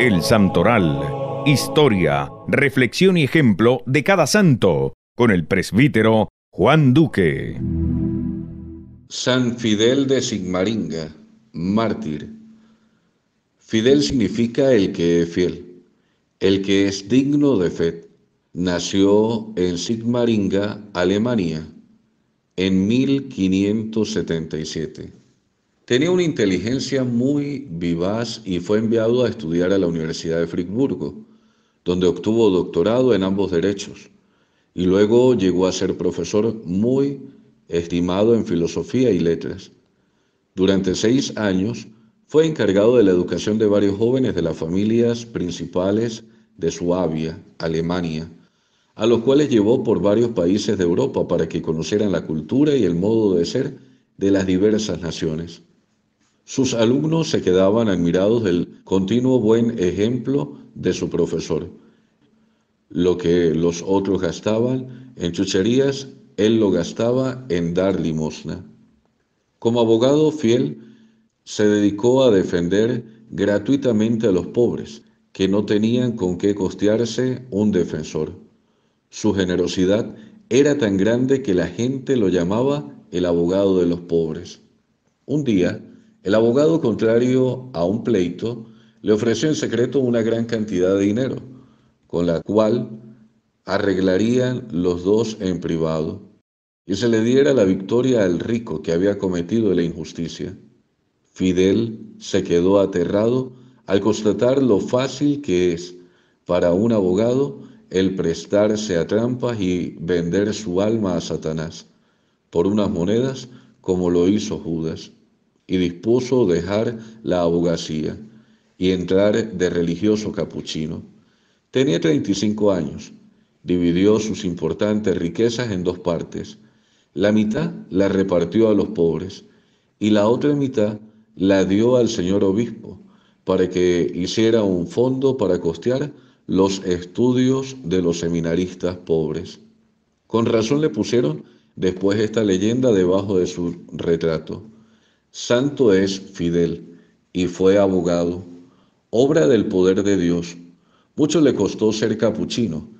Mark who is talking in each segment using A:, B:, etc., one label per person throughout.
A: El Santoral. Historia, reflexión y ejemplo de cada santo, con el presbítero Juan Duque. San Fidel de Sigmaringa, mártir. Fidel significa el que es fiel, el que es digno de fe. Nació en Sigmaringa, Alemania, en 1577. Tenía una inteligencia muy vivaz y fue enviado a estudiar a la Universidad de Friburgo, donde obtuvo doctorado en ambos derechos, y luego llegó a ser profesor muy estimado en filosofía y letras. Durante seis años fue encargado de la educación de varios jóvenes de las familias principales de Suabia, Alemania, a los cuales llevó por varios países de Europa para que conocieran la cultura y el modo de ser de las diversas naciones. Sus alumnos se quedaban admirados del continuo buen ejemplo de su profesor. Lo que los otros gastaban en chucherías, él lo gastaba en dar limosna. Como abogado fiel, se dedicó a defender gratuitamente a los pobres, que no tenían con qué costearse un defensor. Su generosidad era tan grande que la gente lo llamaba el abogado de los pobres. Un día, el abogado contrario a un pleito le ofreció en secreto una gran cantidad de dinero, con la cual arreglarían los dos en privado y se le diera la victoria al rico que había cometido la injusticia. Fidel se quedó aterrado al constatar lo fácil que es para un abogado el prestarse a trampas y vender su alma a Satanás por unas monedas como lo hizo Judas y dispuso dejar la abogacía y entrar de religioso capuchino. Tenía 35 años. Dividió sus importantes riquezas en dos partes. La mitad la repartió a los pobres y la otra mitad la dio al señor obispo para que hiciera un fondo para costear los estudios de los seminaristas pobres. Con razón le pusieron después esta leyenda debajo de su retrato. Santo es Fidel y fue abogado, obra del poder de Dios. Mucho le costó ser capuchino.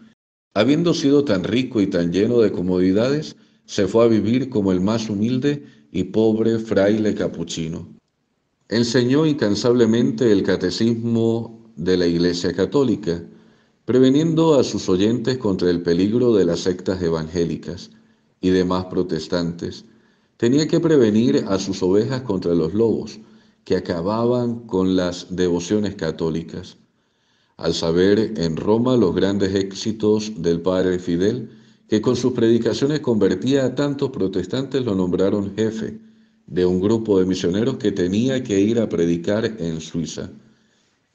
A: Habiendo sido tan rico y tan lleno de comodidades, se fue a vivir como el más humilde y pobre fraile capuchino. Enseñó incansablemente el catecismo de la Iglesia Católica, preveniendo a sus oyentes contra el peligro de las sectas evangélicas y demás protestantes, Tenía que prevenir a sus ovejas contra los lobos, que acababan con las devociones católicas. Al saber en Roma los grandes éxitos del padre Fidel, que con sus predicaciones convertía a tantos protestantes, lo nombraron jefe de un grupo de misioneros que tenía que ir a predicar en Suiza,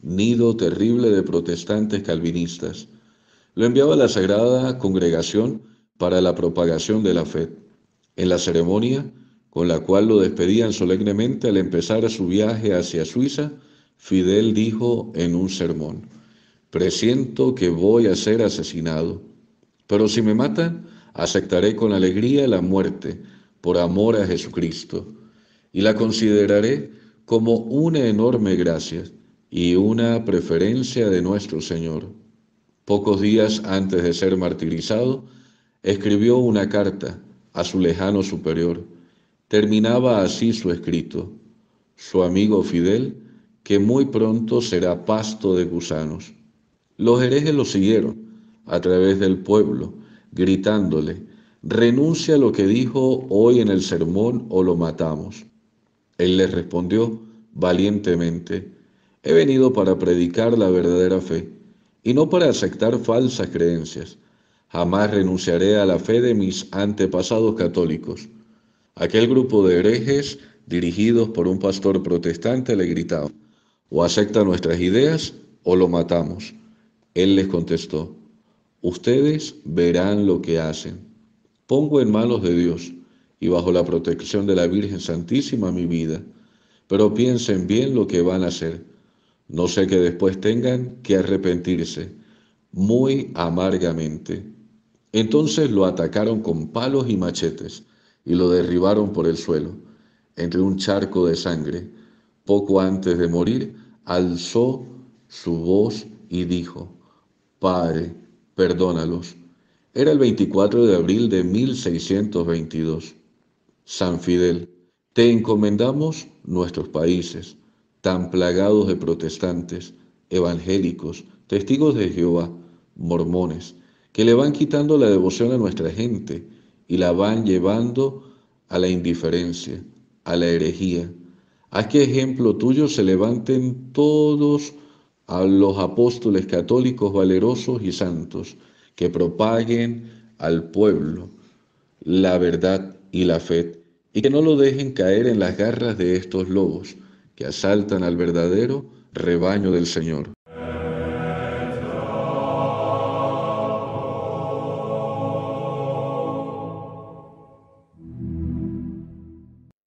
A: nido terrible de protestantes calvinistas. Lo enviaba a la Sagrada Congregación para la propagación de la fe en la ceremonia con la cual lo despedían solemnemente al empezar su viaje hacia Suiza, Fidel dijo en un sermón, presiento que voy a ser asesinado, pero si me matan, aceptaré con alegría la muerte por amor a Jesucristo y la consideraré como una enorme gracia y una preferencia de nuestro Señor. Pocos días antes de ser martirizado, escribió una carta a su lejano superior. Terminaba así su escrito, su amigo Fidel, que muy pronto será pasto de gusanos. Los herejes lo siguieron a través del pueblo, gritándole, renuncia a lo que dijo hoy en el sermón o lo matamos. Él les respondió valientemente, he venido para predicar la verdadera fe y no para aceptar falsas creencias. Jamás renunciaré a la fe de mis antepasados católicos. Aquel grupo de herejes dirigidos por un pastor protestante le gritaba, o acepta nuestras ideas o lo matamos. Él les contestó, ustedes verán lo que hacen. Pongo en manos de Dios y bajo la protección de la Virgen Santísima mi vida, pero piensen bien lo que van a hacer. No sé que después tengan que arrepentirse muy amargamente. Entonces lo atacaron con palos y machetes y lo derribaron por el suelo, entre un charco de sangre. Poco antes de morir, alzó su voz y dijo, Padre, perdónalos. Era el 24 de abril de 1622. San Fidel, te encomendamos nuestros países, tan plagados de protestantes, evangélicos, testigos de Jehová, mormones, que le van quitando la devoción a nuestra gente y la van llevando a la indiferencia, a la herejía. a que ejemplo tuyo se levanten todos a los apóstoles católicos valerosos y santos que propaguen al pueblo la verdad y la fe y que no lo dejen caer en las garras de estos lobos que asaltan al verdadero rebaño del Señor.